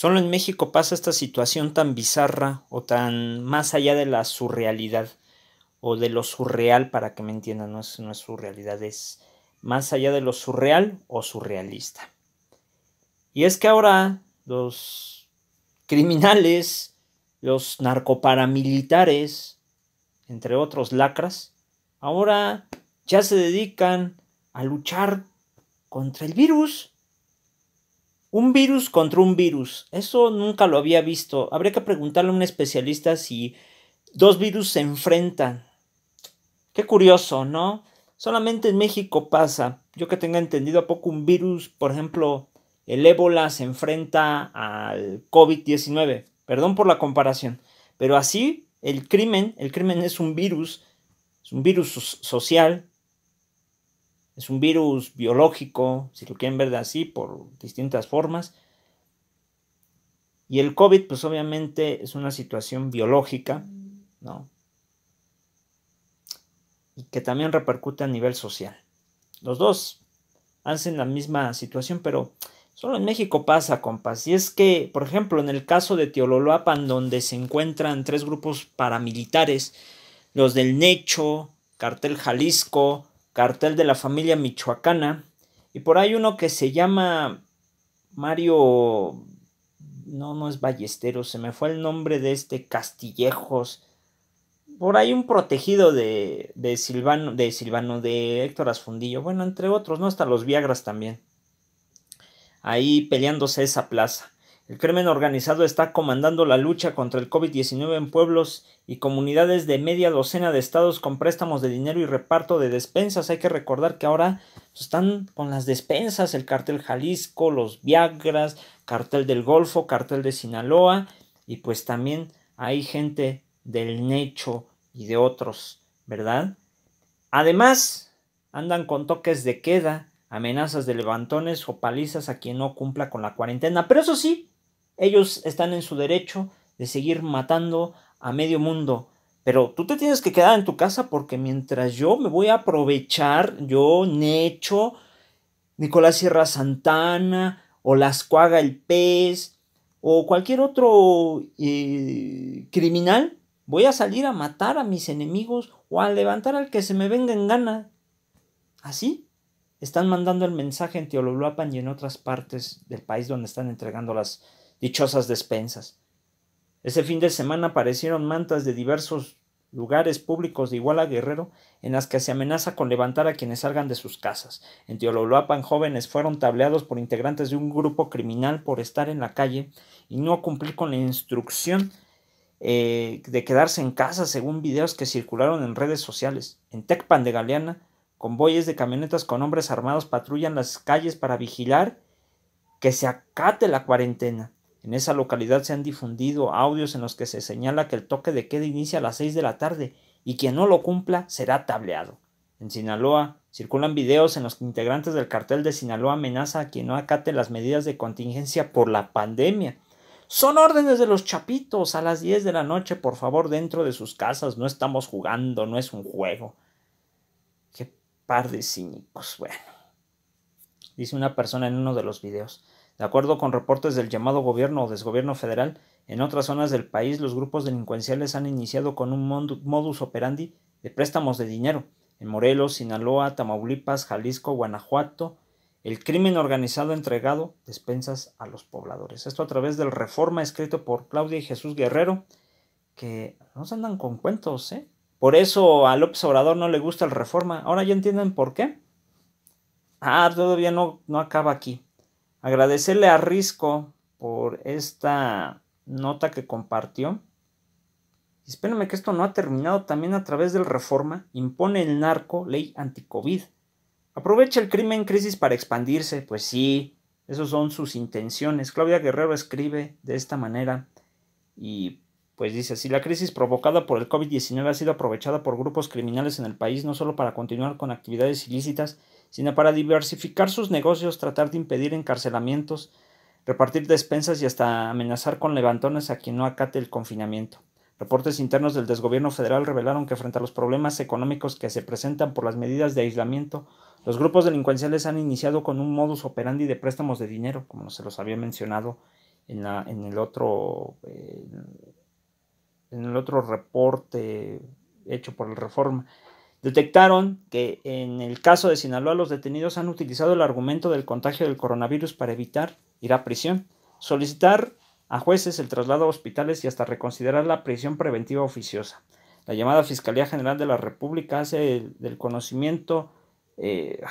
Solo en México pasa esta situación tan bizarra o tan más allá de la surrealidad o de lo surreal, para que me entiendan, no es, no surrealidad, es más allá de lo surreal o surrealista. Y es que ahora los criminales, los narcoparamilitares, entre otros lacras, ahora ya se dedican a luchar contra el virus. Un virus contra un virus. Eso nunca lo había visto. Habría que preguntarle a un especialista si dos virus se enfrentan. Qué curioso, ¿no? Solamente en México pasa. Yo que tenga entendido a poco un virus, por ejemplo, el ébola se enfrenta al COVID-19. Perdón por la comparación. Pero así, el crimen, el crimen es un virus, es un virus social es un virus biológico, si lo quieren ver de así, por distintas formas. Y el COVID, pues obviamente es una situación biológica, ¿no? Y que también repercute a nivel social. Los dos hacen la misma situación, pero solo en México pasa, compas. Y es que, por ejemplo, en el caso de Teololoapan, donde se encuentran tres grupos paramilitares, los del Necho, Cartel Jalisco Cartel de la familia michoacana. Y por ahí uno que se llama Mario... No, no es Ballesteros, se me fue el nombre de este Castillejos. Por ahí un protegido de, de Silvano, de Silvano, de Héctor Asfundillo. Bueno, entre otros, ¿no? Hasta los Viagras también. Ahí peleándose esa plaza. El crimen organizado está comandando la lucha contra el COVID-19 en pueblos y comunidades de media docena de estados con préstamos de dinero y reparto de despensas. Hay que recordar que ahora pues, están con las despensas, el cartel Jalisco, los Viagras, cartel del Golfo, cartel de Sinaloa y pues también hay gente del Necho y de otros, ¿verdad? Además, andan con toques de queda, amenazas de levantones o palizas a quien no cumpla con la cuarentena. Pero eso sí, ellos están en su derecho de seguir matando a medio mundo. Pero tú te tienes que quedar en tu casa porque mientras yo me voy a aprovechar, yo, Necho, Nicolás Sierra Santana, o Las Cuaga el Pez, o cualquier otro eh, criminal, voy a salir a matar a mis enemigos o a levantar al que se me venga en gana. Así están mandando el mensaje en Teololuapan y en otras partes del país donde están entregando las, dichosas despensas. Ese fin de semana aparecieron mantas de diversos lugares públicos de igual a Guerrero en las que se amenaza con levantar a quienes salgan de sus casas. En Tiololoapan jóvenes fueron tableados por integrantes de un grupo criminal por estar en la calle y no cumplir con la instrucción eh, de quedarse en casa según videos que circularon en redes sociales. En Tecpan de Galeana, convoyes de camionetas con hombres armados patrullan las calles para vigilar que se acate la cuarentena. En esa localidad se han difundido audios en los que se señala que el toque de queda inicia a las 6 de la tarde y quien no lo cumpla será tableado. En Sinaloa circulan videos en los que integrantes del cartel de Sinaloa amenaza a quien no acate las medidas de contingencia por la pandemia. Son órdenes de los chapitos a las 10 de la noche, por favor, dentro de sus casas. No estamos jugando, no es un juego. Qué par de cínicos. Bueno, dice una persona en uno de los videos. De acuerdo con reportes del llamado gobierno o desgobierno federal, en otras zonas del país los grupos delincuenciales han iniciado con un modus operandi de préstamos de dinero. En Morelos, Sinaloa, Tamaulipas, Jalisco, Guanajuato, el crimen organizado ha entregado despensas a los pobladores. Esto a través del reforma escrito por Claudia y Jesús Guerrero, que no se andan con cuentos, ¿eh? Por eso a López Obrador no le gusta el reforma. Ahora ya entienden por qué. Ah, todavía no acaba aquí. Agradecerle a Risco por esta nota que compartió. Y que esto no ha terminado también a través del Reforma. Impone el narco ley anticovid. Aprovecha el crimen crisis para expandirse. Pues sí, esas son sus intenciones. Claudia Guerrero escribe de esta manera y pues dice, así. la crisis provocada por el COVID-19 ha sido aprovechada por grupos criminales en el país no solo para continuar con actividades ilícitas, sino para diversificar sus negocios, tratar de impedir encarcelamientos, repartir despensas y hasta amenazar con levantones a quien no acate el confinamiento. Reportes internos del desgobierno federal revelaron que frente a los problemas económicos que se presentan por las medidas de aislamiento, los grupos delincuenciales han iniciado con un modus operandi de préstamos de dinero, como se los había mencionado en, la, en el otro eh, en el otro reporte hecho por el Reforma. Detectaron que en el caso de Sinaloa los detenidos han utilizado el argumento del contagio del coronavirus para evitar ir a prisión, solicitar a jueces el traslado a hospitales y hasta reconsiderar la prisión preventiva oficiosa. La llamada Fiscalía General de la República hace del conocimiento eh,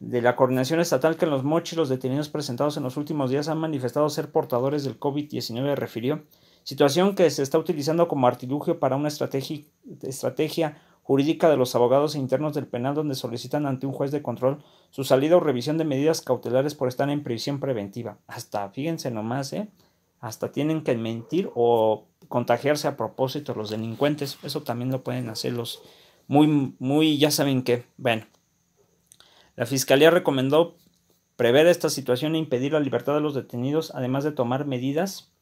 de la coordinación estatal que en los mochis los detenidos presentados en los últimos días han manifestado ser portadores del COVID-19, refirió, situación que se está utilizando como artilugio para una estrategia jurídica de los abogados e internos del penal donde solicitan ante un juez de control su salida o revisión de medidas cautelares por estar en prisión preventiva. Hasta, fíjense nomás, ¿eh? Hasta tienen que mentir o contagiarse a propósito los delincuentes. Eso también lo pueden hacer los muy, muy, ya saben qué. Bueno, la Fiscalía recomendó prever esta situación e impedir la libertad de los detenidos, además de tomar medidas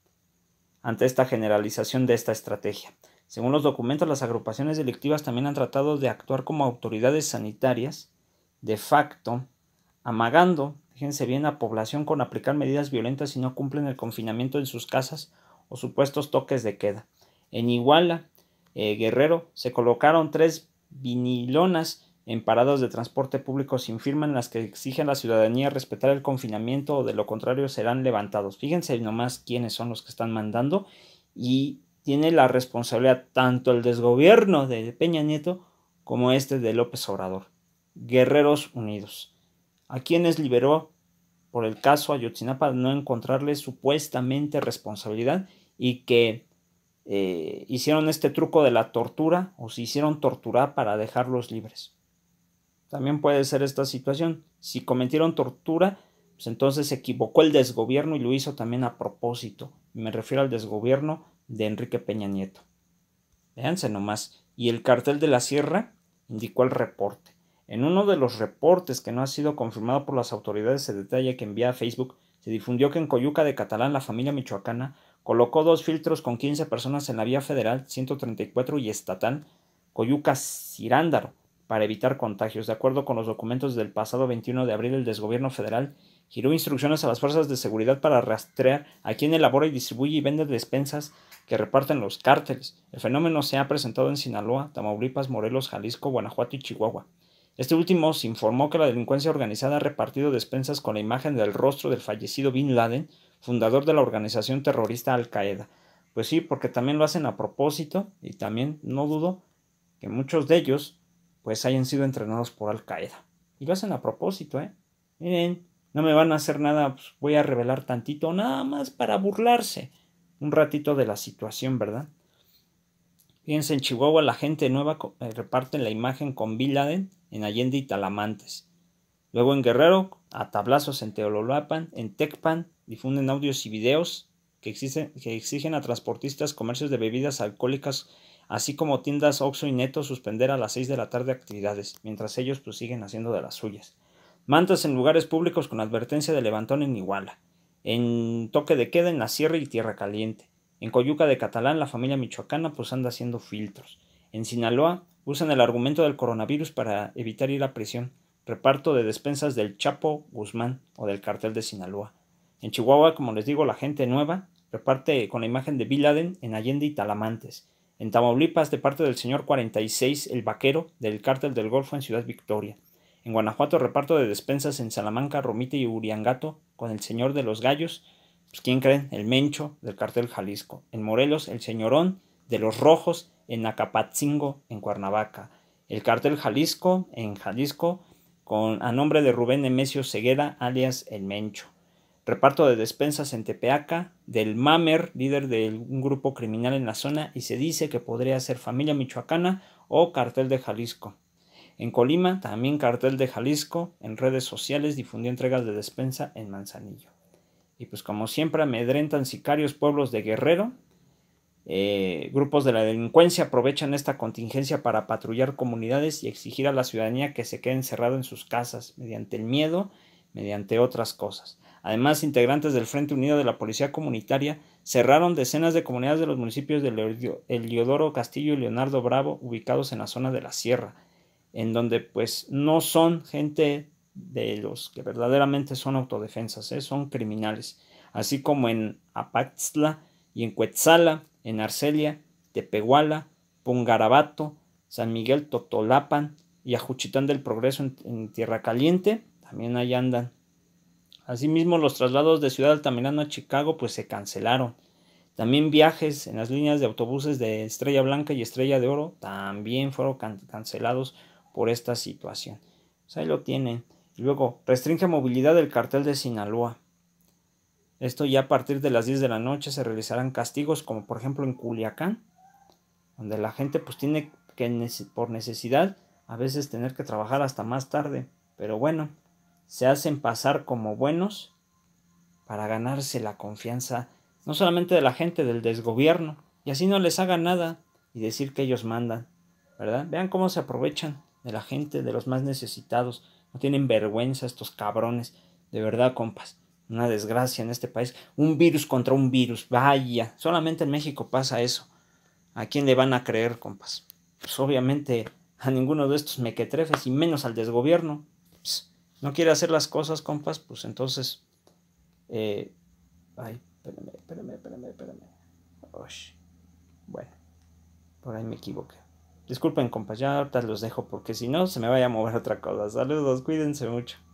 ante esta generalización de esta estrategia. Según los documentos, las agrupaciones delictivas también han tratado de actuar como autoridades sanitarias, de facto, amagando, fíjense bien, a población con aplicar medidas violentas si no cumplen el confinamiento en sus casas o supuestos toques de queda. En Iguala, eh, Guerrero, se colocaron tres vinilonas en paradas de transporte público sin firma en las que exigen a la ciudadanía respetar el confinamiento o de lo contrario serán levantados. Fíjense nomás quiénes son los que están mandando y tiene la responsabilidad tanto el desgobierno de Peña Nieto como este de López Obrador. Guerreros Unidos, a quienes liberó por el caso Ayotzinapa no encontrarle supuestamente responsabilidad y que eh, hicieron este truco de la tortura o se hicieron tortura para dejarlos libres. También puede ser esta situación. Si cometieron tortura, pues entonces se equivocó el desgobierno y lo hizo también a propósito. Me refiero al desgobierno de Enrique Peña Nieto. Véanse nomás. Y el cartel de la sierra indicó el reporte. En uno de los reportes que no ha sido confirmado por las autoridades se detalla que envía a Facebook se difundió que en Coyuca de Catalán la familia michoacana colocó dos filtros con 15 personas en la vía federal 134 y estatal Coyuca Cirándaro para evitar contagios. De acuerdo con los documentos del pasado 21 de abril, el desgobierno federal giró instrucciones a las fuerzas de seguridad para rastrear a quien elabora y distribuye y vende despensas que reparten los cárteles. El fenómeno se ha presentado en Sinaloa, Tamaulipas, Morelos, Jalisco, Guanajuato y Chihuahua. Este último se informó que la delincuencia organizada ha repartido despensas con la imagen del rostro del fallecido Bin Laden, fundador de la organización terrorista Al-Qaeda. Pues sí, porque también lo hacen a propósito y también no dudo que muchos de ellos pues hayan sido entrenados por Al Qaeda. Y lo hacen a propósito, ¿eh? Miren, no me van a hacer nada, pues voy a revelar tantito, nada más para burlarse un ratito de la situación, ¿verdad? Fíjense, en Chihuahua la gente nueva eh, reparte la imagen con Bin Laden en Allende y Talamantes. Luego en Guerrero, a tablazos en Teololapan, en Tecpan, difunden audios y videos que exigen a transportistas comercios de bebidas alcohólicas así como tiendas Oxxo y Neto suspender a las 6 de la tarde actividades, mientras ellos pues siguen haciendo de las suyas. Mantas en lugares públicos con advertencia de levantón en Iguala, en toque de queda en la Sierra y Tierra Caliente. En Coyuca de Catalán la familia michoacana pues anda haciendo filtros. En Sinaloa usan el argumento del coronavirus para evitar ir a prisión. Reparto de despensas del Chapo Guzmán o del cartel de Sinaloa. En Chihuahua, como les digo, la gente nueva reparte con la imagen de Biladen en Allende y Talamantes en Tamaulipas de parte del señor 46 El Vaquero del Cártel del Golfo en Ciudad Victoria, en Guanajuato reparto de despensas en Salamanca, Romite y Uriangato con el señor de los Gallos, pues ¿quién creen? El Mencho del Cártel Jalisco, en Morelos el señorón de los Rojos en Acapatzingo, en Cuernavaca, el Cártel Jalisco en Jalisco con a nombre de Rubén Nemesio Ceguera alias El Mencho reparto de despensas en Tepeaca, del Mamer, líder de un grupo criminal en la zona, y se dice que podría ser familia michoacana o cartel de Jalisco. En Colima, también cartel de Jalisco, en redes sociales difundió entregas de despensa en Manzanillo. Y pues como siempre amedrentan sicarios pueblos de Guerrero. Eh, grupos de la delincuencia aprovechan esta contingencia para patrullar comunidades y exigir a la ciudadanía que se quede encerrado en sus casas mediante el miedo, mediante otras cosas. Además, integrantes del Frente Unido de la Policía Comunitaria cerraron decenas de comunidades de los municipios de Eliodoro Castillo y Leonardo Bravo, ubicados en la zona de la sierra, en donde pues no son gente de los que verdaderamente son autodefensas, ¿eh? son criminales, así como en Apaxla y en Cuetzala, en Arcelia, Tepehuala, Pungarabato, San Miguel Totolapan y Ajuchitán del Progreso en, en Tierra Caliente, también ahí andan Asimismo, los traslados de Ciudad Altamirano a Chicago pues se cancelaron. También viajes en las líneas de autobuses de Estrella Blanca y Estrella de Oro también fueron cancelados por esta situación. Pues, ahí lo tienen. Y luego, restringe movilidad del cartel de Sinaloa. Esto ya a partir de las 10 de la noche se realizarán castigos como por ejemplo en Culiacán, donde la gente pues tiene que por necesidad a veces tener que trabajar hasta más tarde. Pero bueno, se hacen pasar como buenos para ganarse la confianza no solamente de la gente, del desgobierno, y así no les haga nada y decir que ellos mandan, ¿verdad? Vean cómo se aprovechan de la gente, de los más necesitados, no tienen vergüenza estos cabrones, de verdad, compas, una desgracia en este país, un virus contra un virus, vaya, solamente en México pasa eso. ¿A quién le van a creer, compas? Pues obviamente a ninguno de estos mequetrefes y menos al desgobierno no quiere hacer las cosas, compas, pues entonces. Eh, ay, espérame, espérame, espérame, espérame. Osh. Bueno, por ahí me equivoqué. Disculpen, compas, ya ahorita los dejo porque si no se me vaya a mover otra cosa. Saludos, cuídense mucho.